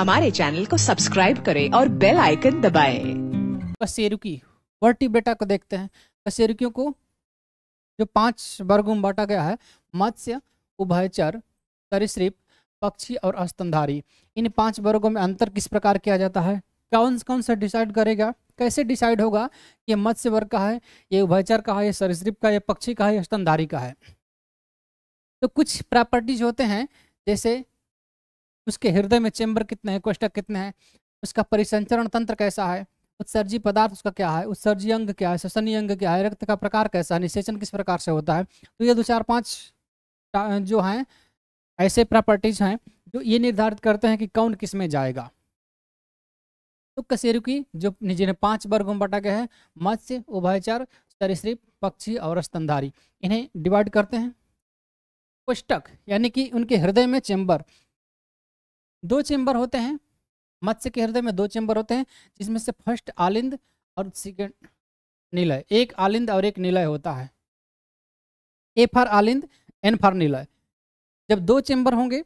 हमारे चैनल को सब्सक्राइब करें और बेल आइकन दबाए कसेरुकी बेटा को देखते हैं कसेरुकियों को जो पांच वर्गों में बांटा गया है मत्स्य उभयचर सरिसृप पक्षी और स्तनधारी इन पांच वर्गों में अंतर किस प्रकार किया जाता है कौन कौन सा डिसाइड करेगा कैसे डिसाइड होगा ये मत्स्य वर्ग का है ये उभयचर का है ये सरिसृप का है पक्षी का है स्तनधारी का है तो कुछ प्रॉपर्टीज होते हैं जैसे उसके हृदय में चैम्बर कितने हैं कोष्टक कितने हैं उसका परिसंचरण तंत्र कैसा है उत्सर्जी पदार्थ उसका क्या है उत्सर्जी अंग क्या है श्वसनीय अंग क्या है रक्त का प्रकार कैसा है निषेचन किस प्रकार से होता है तो ये दो चार पाँच जो हैं ऐसे प्रॉपर्टीज हैं जो ये निर्धारित करते हैं कि कौन किस में जाएगा तो कसेरु की जो जिन्हें पांच वर्गों में बटा गया है मत्स्य उभयचर सरिश्री पक्षी और स्तनधारी इन्हें डिवाइड करते हैं पुस्तक यानी कि उनके हृदय में चैम्बर दो चेंबर होते हैं मत्स्य के हृदय में दो चेंबर होते हैं जिसमें से फर्स्ट आलिंद और सेकेंड निलय एक आलिंद और एक निलय होता है ए फॉर आलिंद एन फॉर निलय जब दो चेंबर होंगे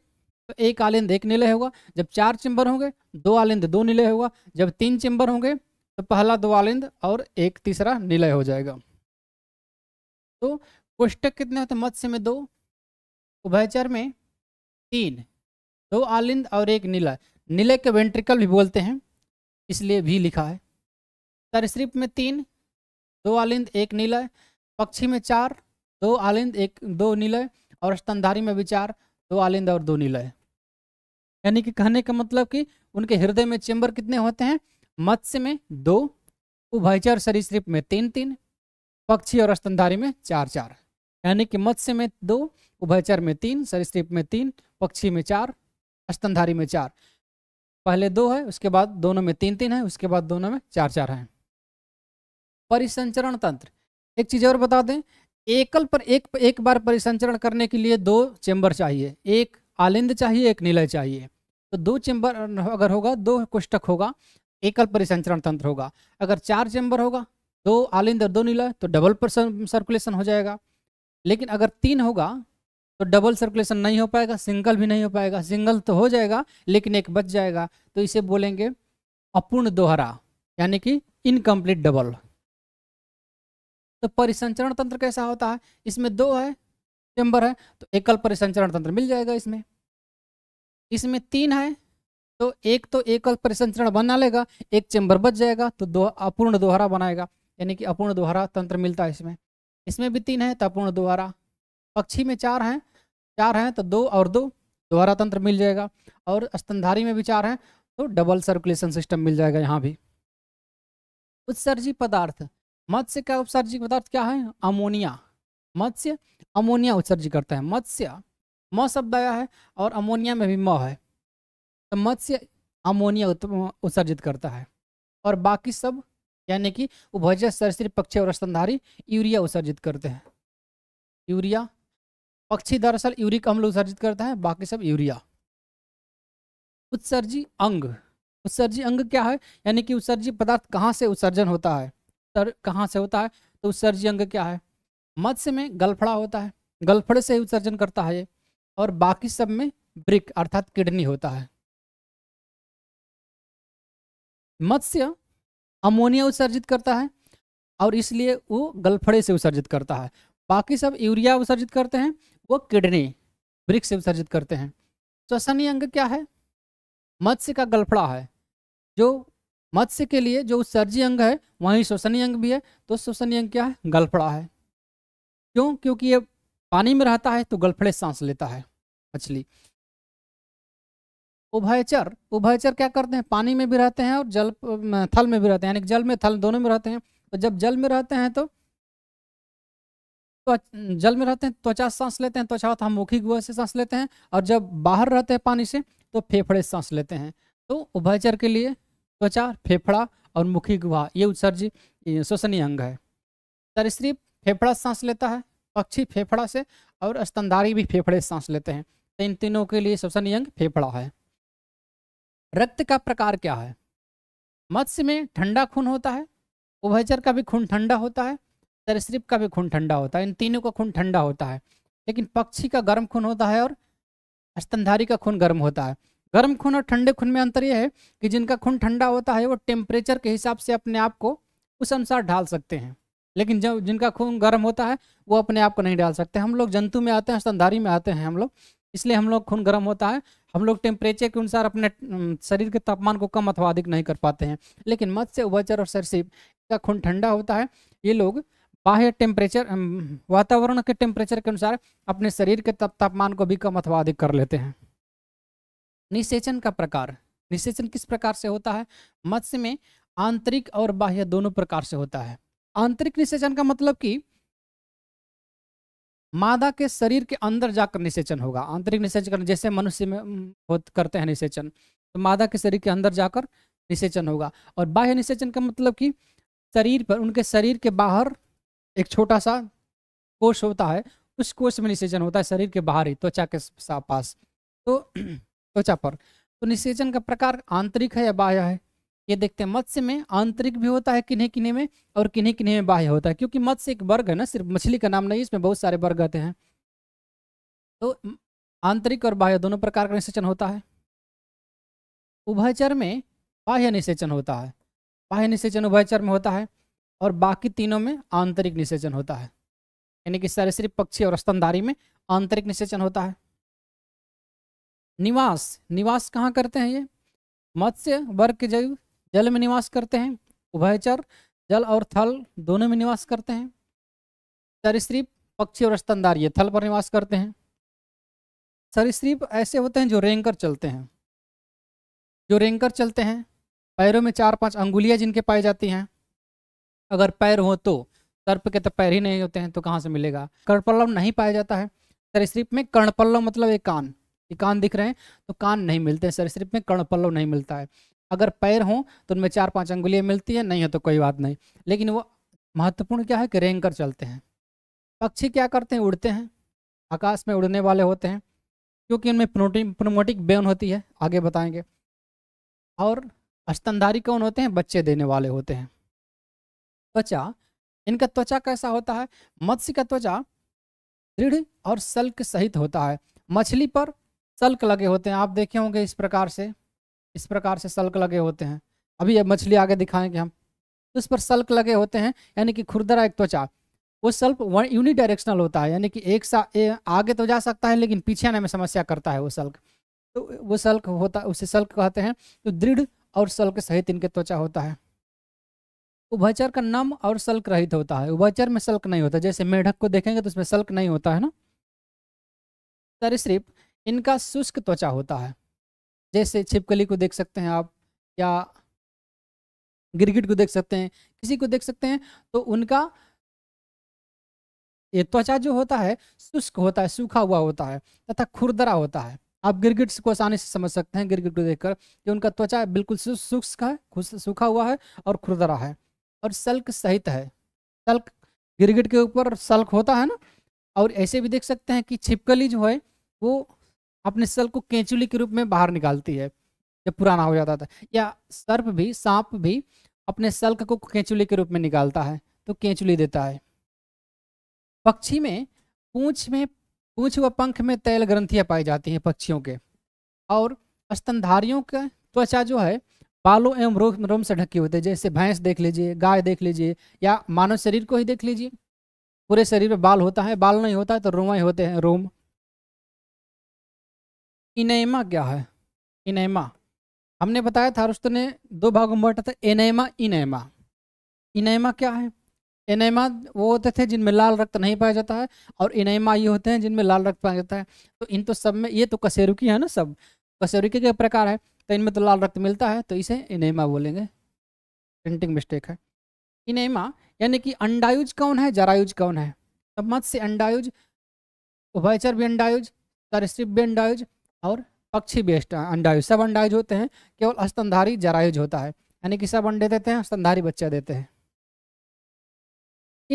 तो एक आलिंद एक निलय होगा जब चार चेंबर होंगे दो आलिंद दो निलय होगा जब तीन चेंबर होंगे तो पहला दो आलिंद और एक तीसरा निलय हो जाएगा तो कोष्टक कितने होते मत्स्य में दो उभयचर में तीन दो आलिंद और एक नीला नीले के वेंट्रिकल भी बोलते हैं इसलिए भी लिखा है सरसृप में तीन दो आलिंद एक नीला पक्षी में चार दो आलिंद एक दो नीलय और स्तनधारी में भी चार दो आलिंद और दो नीलय यानी कि कहने का मतलब कि उनके हृदय में चेंबर कितने होते हैं मत्स्य में दो उभयचर सरीसृप में तीन तीन पक्षी और स्तनधारी में चार चार यानी कि मत्स्य में दो उभयचर में तीन सरीसृप में तीन पक्षी में चार स्तनधारी में चार पहले दो है उसके बाद दोनों में तीन तीन है उसके बाद दोनों में चार चार है परिसंचरण तंत्र एक चीज़ और बता दें एकल पर एक एक बार परिसंचरण करने के लिए दो चेंबर चाहिए एक आलिंद चाहिए एक निलय चाहिए तो दो चेंबर अगर होगा दो कोष्टक होगा एकल परिसंचरण तंत्र होगा अगर चार चेंबर होगा दो आलिंद और दो नीला तो डबल पर सर्कुलेशन हो जाएगा लेकिन अगर तीन होगा तो डबल सर्कुलेशन नहीं हो पाएगा सिंगल भी नहीं हो पाएगा सिंगल तो हो जाएगा लेकिन एक बच जाएगा तो इसे बोलेंगे अपूर्ण दोहरा यानी कि इनकम्प्लीट डबल तो परिसंचरण तंत्र कैसा होता है इसमें दो है चेम्बर है तो एकल परिसंचरण तंत्र मिल जाएगा इसमें इसमें तीन है तो एक तो एकल परिसंचरण बना लेगा एक चेंबर बच जाएगा तो दो अपूर्ण दोहरा बनाएगा यानी कि अपूर्ण दोहरा तंत्र मिलता है इसमें इसमें भी तीन है तो अपूर्ण दोहरा पक्षी में चार हैं चार हैं तो दो और दो द्वारा तंत्र मिल जाएगा और स्तनधारी में भी चार हैं तो डबल सर्कुलेशन सिस्टम मिल जाएगा यहाँ भी उत्सर्जी पदार्थ मत्स्य का उत्सर्जी पदार्थ क्या है अमोनिया मत्स्य अमोनिया उत्सर्जी करता है मत्स्य म शब्द आया है और अमोनिया में भी म है तो मत्स्य अमोनिया उत्सर्जित करता है और बाकी सब यानी कि उभज सरसरी पक्षी और स्तनधारी यूरिया उत्सर्जित करते हैं यूरिया पक्षी दरअसल यूरिक अम्ल उत्सर्जित करता है बाकी सब यूरिया उत्सर्जी अंग उत्सर्जी अंग क्या है यानी कि उत्सर्जी पदार्थ कहाँ से उत्सर्जन होता है सर कहाँ से होता है तो उत्सर्जी अंग क्या है मत्स्य में गलफड़ा होता है गलफड़े से उत्सर्जन करता है ये और बाकी सब में ब्रिक अर्थात किडनी होता है मत्स्य अमोनिया उत्सर्जित करता है और इसलिए वो गलफड़े से उत्सर्जित करता है बाकी सब यूरिया उत्सर्जित करते हैं वो किडनी वृक्ष से विसर्जित करते हैं श्वसनीय तो अंग क्या है मत्स्य का गलफड़ा है जो मत्स्य के लिए जो उत्सर्जी अंग है वहीं श्वसनीय अंग भी है तो श्वसनीय अंग क्या है गलफड़ा है क्यों क्योंकि ये पानी में रहता है तो गलफड़े सांस लेता है मछली उभयचर उभयचर क्या करते हैं पानी में भी रहते हैं और जल थल में भी रहते हैं यानी जल में थल दोनों में रहते हैं तो जब जल में रहते हैं तो तो जल में रहते हैं त्वचा सांस लेते हैं त्वचा हम मुखी गुहा से सांस लेते हैं और जब बाहर रहते हैं पानी से तो फेफड़े सांस लेते हैं तो उभयचर के लिए त्वचा फेफड़ा और मुखी गुहा ये उत्सर्जी शोषणीय अंग है सरस्त्री फेफड़ा सांस लेता है पक्षी फेफड़ा से और स्तनधारी भी फेफड़े सांस लेते हैं तो इन तीनों के लिए शोषणीय अंग फेफड़ा है रक्त का प्रकार क्या है मत्स्य में ठंडा खून होता है उभयचर का भी खून ठंडा होता है सरसरीप का भी खून ठंडा होता है इन तीनों का खून ठंडा होता है लेकिन पक्षी का गर्म खून होता है और स्तनधारी का खून गर्म होता है गर्म खून और ठंडे खून में अंतर यह है कि जिनका खून ठंडा होता है वो टेम्परेचर के हिसाब से अपने आप को उस अनुसार ढाल सकते हैं लेकिन जब जिनका खून गर्म होता है वो अपने आप को नहीं डाल सकते हम लोग जंतु में आते हैं स्तनधारी में आते हैं हम लोग इसलिए हम लोग खून गर्म होता है हम लोग टेम्परेचर के अनुसार अपने शरीर के तापमान को कम अथवा अधिक नहीं कर पाते हैं लेकिन मत्स्य उभचर और सरसिप का खून ठंडा होता है ये लोग बाह्य टेम्परेचर वातावरण के टेम्परेचर के अनुसार अपने शरीर के तप तापमान को भी कम अथवा अधिक कर लेते हैं निषेचन का प्रकार निषेचन किस प्रकार से होता है मत्स्य में आंतरिक और बाह्य दोनों प्रकार से होता है आंतरिक निषेचन का मतलब कि मादा के शरीर के अंदर जाकर निषेचन होगा आंतरिक निषेचन जैसे मनुष्य में करते हैं निषेचन तो मादा के शरीर के अंदर जाकर निषेचन होगा और बाह्य निषेचन का मतलब कि शरीर पर उनके शरीर के बाहर एक छोटा सा कोष होता है उस कोष में निषेचन होता है शरीर के बाहर ही त्वचा के पास तो त्वचा पर तो निषेचन का प्रकार आंतरिक है या बाह्य है ये देखते हैं मत्स्य में आंतरिक भी होता है किन्हीं किन्हीं में और किन्हीं किन्हीं में बाह्य होता है क्योंकि मत्स्य एक वर्ग है ना सिर्फ मछली का नाम नहीं इसमें बहुत सारे वर्ग आते हैं तो आंतरिक और बाह्य दोनों प्रकार का निषेचन होता है उभयचर में बाह्य निषेचन होता है बाह्य निषेचन उभयचर में होता है और बाकी तीनों में आंतरिक निषेचन होता है यानी कि सरिसरी पक्षी और स्तनधारी में आंतरिक निषेचन होता है निवास निवास कहाँ करते हैं ये मत्स्य वर्ग के जैव जल में निवास करते हैं उभयचर जल और थल दोनों में निवास करते हैं सरिसृप पक्षी और स्तनदार ये थल पर निवास करते हैं सरिसृप ऐसे होते हैं जो रेंकर चलते हैं जो रेंकर चलते हैं पैरों में चार पांच अंगुलियां जिनके पाई जाती हैं अगर पैर हो तो सर्प के तो पैर ही नहीं होते हैं तो कहाँ से मिलेगा कर्णपल्लव नहीं पाया जाता है सरस्रिप में कर्णपल्लव मतलब एक कान एक कान दिख रहे हैं तो कान नहीं मिलते हैं सरस्रिप में कर्णपल्लव नहीं मिलता है अगर पैर हों तो उनमें चार पांच अंगुलियाँ मिलती हैं नहीं हो तो कोई बात नहीं लेकिन वो महत्वपूर्ण क्या है कि रेंग कर चलते हैं पक्षी क्या करते हैं उड़ते हैं आकाश में उड़ने वाले होते हैं क्योंकि उनमें प्रोटीन प्रोमोटिक बेन होती है आगे बताएंगे और स्तनधारी कौन होते हैं बच्चे देने वाले होते हैं त्वचा इनका त्वचा कैसा होता है मत्स्य का त्वचा दृढ़ और सल्क सहित होता है मछली पर सल्क लगे होते हैं आप देखे होंगे इस प्रकार से इस प्रकार से सल्क लगे होते हैं अभी ये मछली आगे दिखाएंगे हम तो इस पर सल्क लगे होते हैं यानी कि खुरदरा एक त्वचा वो सल्प यूनिडायरेक्शनल होता है यानी कि एक सा ए, आगे तो जा सकता है लेकिन पीछे आने में समस्या करता है वो सल्क तो वो सल्क होता उसे सल्क कहते हैं तो दृढ़ और सल्क सहित इनके त्वचा होता है उभयचर का नम और सल्क रहित होता है उभयचर में सल्क नहीं होता जैसे मेढक को देखेंगे तो उसमें सल्क नहीं होता है ना सरिश्रिप इनका शुष्क त्वचा होता है जैसे छिपकली को देख सकते हैं आप या गिरगिट को देख सकते हैं किसी को देख सकते हैं तो उनका ये त्वचा जो होता है शुष्क होता है सूखा हुआ होता है तथा खुरदरा होता है आप गिरगिट को आसानी से समझ सकते हैं गिरगिट को देखकर कि उनका त्वचा बिल्कुल शुष्क है सूखा हुआ है और खुरदरा है और सल्क सहित है सल्क गिरगिट के ऊपर सल्क होता है ना और ऐसे भी देख सकते हैं कि छिपकली जो है वो अपने सल को कैचुली के रूप में बाहर निकालती है जब पुराना हो जाता था या सर्प भी सांप भी अपने सल्क को केंचुली के रूप में निकालता है तो कैचुली देता है पक्षी में पूछ में पूछ व पंख में तैल ग्रंथियाँ पाई जाती हैं पक्षियों के और स्तनधारियों का त्वचा जो है बालों एवं रोम रोम से ढके होते हैं जैसे भैंस देख लीजिए गाय देख लीजिए या मानव शरीर को ही देख लीजिए पूरे शरीर में बाल होता है बाल नहीं होता है तो रोमा ही होते हैं रोम इनेमा क्या है इनेमा हमने बताया था ने दो भागों में बांटा था एनेमा इनेमा इनेमा क्या है एनेमा वो होते थे जिनमें लाल रक्त नहीं पाया जाता है और इनेमा ये होते हैं जिनमें लाल रक्त पाया जाता है तो इन तो सब में ये तो कसेरुकी है ना सब कसौरिके के प्रकार है तो इनमें तो लाल रक्त मिलता है तो इसे इनेमा बोलेंगे प्रिंटिंग मिस्टेक है इनेमा यानी कि अंडायुज कौन है जरायुज कौन है तो मत्स्य अंडायुज उभयचर भी अंडायुज सरसिप भी अंडायुज और पक्षी भी अंडायुज सब अंडायुज होते हैं केवल अस्तंधारी जरायुज होता है यानी कि सब अंडे देते हैं अस्तंधारी बच्चा देते हैं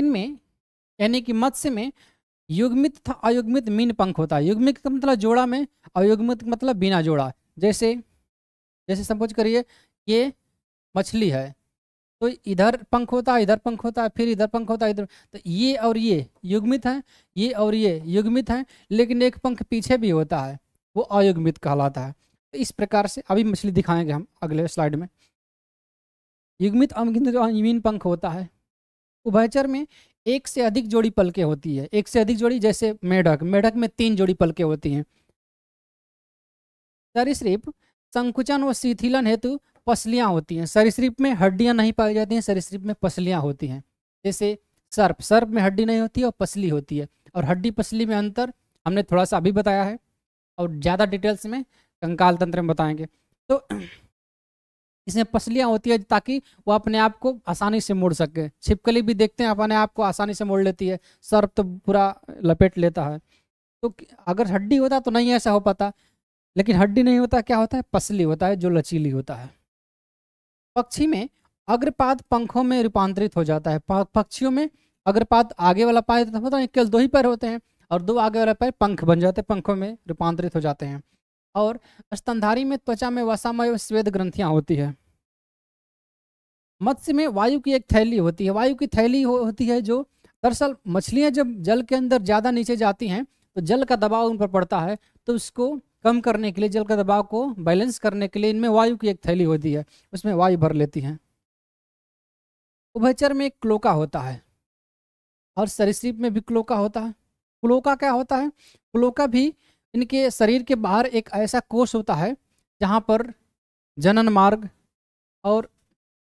इनमें यानी कि मत्स्य में युग्मित तथा अयुग्मित मीन पंख होता है युग्मित का मतलब जोड़ा में अयुग्मित मतलब बिना जोड़ा जैसे जैसे सपोज करिए ये मछली है तो इधर पंख होता है इधर पंख होता है फिर इधर पंख होता है इधर तो ये और ये युग्मित है ये और ये युग्मित है लेकिन एक पंख पीछे भी होता है वो अयुग्मित कहलाता है तो इस प्रकार से अभी मछली दिखाएंगे हम अगले स्लाइड में युग्मित अमगिन मीन पंख होता है उभयचर में एक से अधिक जोड़ी पलकें होती है एक से अधिक जोड़ी जैसे मेढक मेढक में तीन जोड़ी पलकें होती हैं सरीसृप संकुचन व शिथिलन हेतु पसलियाँ होती हैं सरीसृप में हड्डियाँ नहीं पाई जाती हैं सरीसृप में पसलियाँ होती हैं जैसे सर्प सर्प में हड्डी नहीं होती और पसली होती है और हड्डी पसली में अंतर हमने थोड़ा सा अभी बताया है और ज़्यादा डिटेल्स में कंकाल तंत्र में बताएंगे तो इसमें पसलियाँ होती है ताकि वो अपने आप को आसानी से मोड़ सके छिपकली भी देखते हैं अपने आप को आसानी से मोड़ लेती है सर्प तो पूरा लपेट लेता है तो अगर हड्डी होता तो नहीं ऐसा हो पाता लेकिन हड्डी नहीं होता क्या होता है पसली होता है जो लचीली होता है पक्षी में अग्रपाद पंखों में रूपांतरित हो जाता है पक्षियों में अग्रपाद आगे वाला पाए होता है केवल दो ही पैर होते हैं और दो आगे वाला पैर पंख बन जाते हैं पंखों में रूपांतरित हो जाते हैं और स्तनधारी में त्वचा में वसामय स्वेद ग्रंथियाँ होती है मत्स्य में वायु की एक थैली होती है वायु की थैली हो, होती है जो दरअसल मछलियाँ जब जल के अंदर ज़्यादा नीचे जाती हैं तो जल का दबाव उन पर पड़ता है तो उसको कम करने के लिए जल का दबाव को बैलेंस करने के लिए इनमें वायु की एक थैली होती है उसमें वायु भर लेती हैं उभयचर में एक क्लोका होता है और सरीसृप में भी क्लोका होता है क्लोका क्या होता है क्लोका भी इनके शरीर के बाहर एक ऐसा कोष होता है जहाँ पर जनन मार्ग और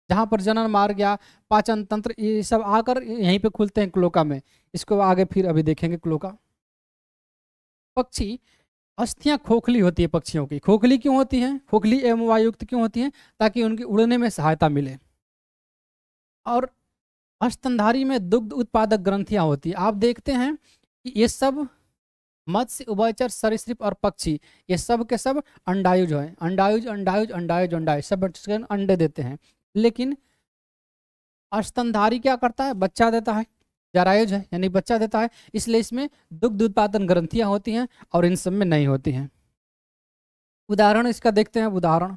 जहाँ पर जनन मार्ग या पाचन तंत्र ये सब आकर यहीं पे खुलते हैं क्लोका में इसको आगे फिर अभी देखेंगे क्लोका पक्षी अस्थियाँ खोखली होती है पक्षियों की खोखली क्यों होती हैं खोखली एवं वायुक्त क्यों होती हैं ताकि उनकी उड़ने में सहायता मिले और अस्तंधारी में दुग्ध उत्पादक ग्रंथियाँ होती है आप देखते हैं कि ये सब मत्स्य उभयचर सरीसृप और पक्षी ये सब के सब अंडायुज हैं अंडायुज अंडायुज अंडायुज अंडायुज सब अंडे देते हैं लेकिन अस्तनधारी क्या करता है बच्चा देता है जरायुज है यानी बच्चा देता है इसलिए इसमें दुग्ध उत्पादन ग्रंथियां होती हैं और इन सब में नहीं होती हैं उदाहरण इसका देखते हैं उदाहरण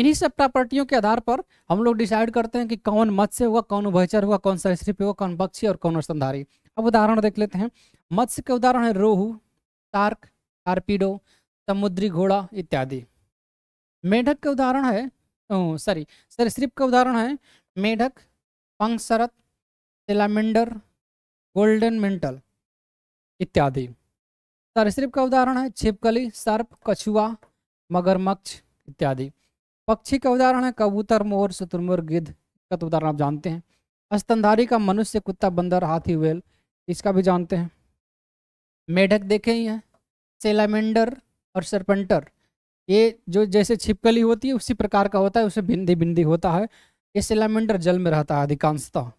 इन्हीं सब प्रॉपर्टियों के आधार पर हम लोग डिसाइड करते हैं कि कौन मत्स्य हुआ कौन उभयचर हुआ कौन सरसृप हुआ कौन पक्षी और कौन स्तनधारी अब उदाहरण देख लेते हैं मत्स्य के उदाहरण है रोहू तार्क टारपीडो समुद्री घोड़ा इत्यादि मेढक के उदाहरण है सॉरी सरसरिप का उदाहरण है मेढक पंक्सरत सिलामेंडर गोल्डन मेंटल इत्यादि सरसरिप का उदाहरण है छिपकली सर्प कछुआ मगरमच्छ इत्यादि पक्षी का उदाहरण है कबूतर मोर शतुरमुर्ग गिद्ध का तो उदाहरण आप जानते हैं स्तनधारी का मनुष्य कुत्ता बंदर हाथी वेल इसका भी जानते हैं मेढक देखे ही हैं सेलामेंडर और सरपंटर ये जो जैसे छिपकली होती है उसी प्रकार का होता है उसे बिंदी बिंदी होता है ये सेलामेंडर जल में रहता है अधिकांशतः